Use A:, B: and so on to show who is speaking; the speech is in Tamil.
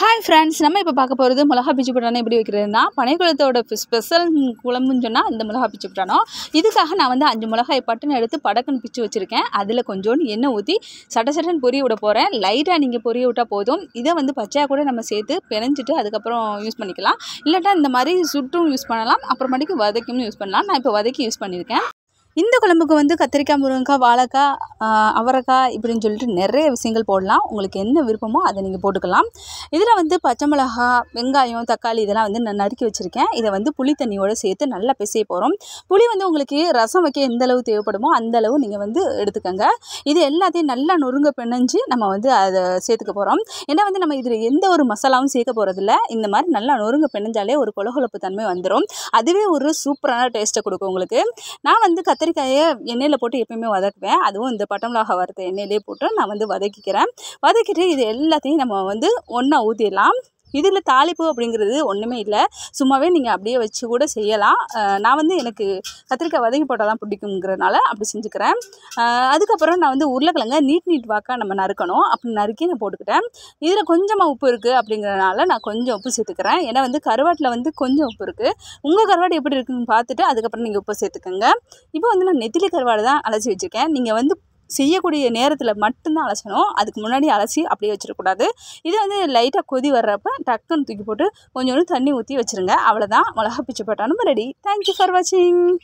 A: ஹாய் ஃப்ரெண்ட்ஸ் நம்ம இப்போ பார்க்க போகிறது மிளகா பிச்சு புட்டானோ எப்படி வைக்கிறதுனா பனைக்குளத்தோட ஸ்பெஷல் குழம்புன்னு சொன்னால் இந்த மிளகா பிச்சு புட்டானோ இதுக்காக நான் வந்து அஞ்சு மிளகாய் பட்டுன்னு எடுத்து படக்குன்னு பிச்சு வச்சுருக்கேன் அதில் கொஞ்சோண்டு எண்ணெய் ஊற்றி சட்ட சட்டன்னு பொரிய விட போகிறேன் லைட்டாக நீங்கள் பொரிய விட்டால் போதும் இதை வந்து பச்சையாக கூட நம்ம சேர்த்து பிணைஞ்சிட்டு அதுக்கப்புறம் யூஸ் பண்ணிக்கலாம் இல்லாட்டா இந்த மாதிரி சுட்டும் யூஸ் பண்ணலாம் அப்புறமேட்டுக்கு வதக்கியும் யூஸ் பண்ணலாம் நான் இப்போ வதக்கி யூஸ் பண்ணியிருக்கேன் இந்த குழம்புக்கு வந்து கத்திரிக்காய் முருங்கக்காய் வாழைக்காய் அவரைக்காய் இப்படின்னு சொல்லிட்டு நிறைய விஷயங்கள் போடலாம் உங்களுக்கு என்ன விருப்பமோ அதை நீங்கள் போட்டுக்கலாம் இதில் வந்து பச்சை மிளகா வெங்காயம் தக்காளி இதெல்லாம் வந்து நான் நறுக்கி வச்சுருக்கேன் இதை வந்து புளி தண்ணியோடு சேர்த்து நல்லா பிசைய போகிறோம் புளி வந்து உங்களுக்கு ரசம் வைக்க எந்த அளவு தேவைப்படுமோ அந்த அளவு நீங்கள் வந்து எடுத்துக்கோங்க இது எல்லாத்தையும் நல்லா நொறுங்க பிணைஞ்சு நம்ம வந்து அதை சேர்த்துக்க போகிறோம் ஏன்னா வந்து நம்ம இதில் எந்த ஒரு மசாலாவும் சேர்க்க போகிறதில்ல இந்த மாதிரி நல்லா நொறுங்க பிணைஞ்சாலே ஒரு கொலகொலப்பு தன்மை வந்துடும் அதுவே ஒரு சூப்பரான டேஸ்ட்டை கொடுக்கும் உங்களுக்கு நான் வந்து கத்திரிக்காயை எண்ணெயில் போட்டு எப்பயுமே வதக்குவேன் அதுவும் இந்த பட்டம் மிளகா வறுத்த எண்ணெயிலே போட்டு நான் வந்து வதக்கிக்கிறேன் வதக்கிட்டு இது எல்லாத்தையும் நம்ம வந்து ஒன்றா ஊற்றிடலாம் இதில் தாளிப்பு அப்படிங்கிறது ஒன்றுமே இல்லை சும்மாவே நீங்கள் அப்படியே வச்சு கூட செய்யலாம் நான் வந்து எனக்கு கத்திரிக்காய் வதங்கி போட்டால் தான் பிடிக்குங்கிறனால அப்படி செஞ்சுக்கிறேன் அதுக்கப்புறம் நான் வந்து உருளைக்கிழங்க நீட் நீட் வாக்காக நம்ம நறுக்கணும் அப்படி நறுக்கி நான் போட்டுக்கிட்டேன் இதில் கொஞ்சமாக உப்பு இருக்குது அப்படிங்கிறனால நான் கொஞ்சம் உப்பு சேர்த்துக்கிறேன் ஏன்னா வந்து கருவாட்டில் வந்து கொஞ்சம் உப்பு இருக்குது உங்கள் கருவாடு எப்படி இருக்குன்னு பார்த்துட்டு அதுக்கப்புறம் நீங்கள் உப்பு சேர்த்துக்கோங்க இப்போ வந்து நான் நெத்திலி கருவாடு தான் அழைச்சி வச்சுருக்கேன் நீங்கள் வந்து செய்யக்கூடிய நேரத்தில் மட்டும்தான் அலசணும் அதுக்கு முன்னாடி அலசி அப்படியே வச்சிடக்கூடாது இது வந்து லைட்டாக கொதி வர்றப்ப டக்குன்னு தூக்கி போட்டு கொஞ்சோண்டு தண்ணி ஊற்றி வச்சுருங்க அவ்வளோதான் மிளகா பிச்சு போட்டாலும் ரெடி தேங்க்யூ ஃபார் வாட்சிங்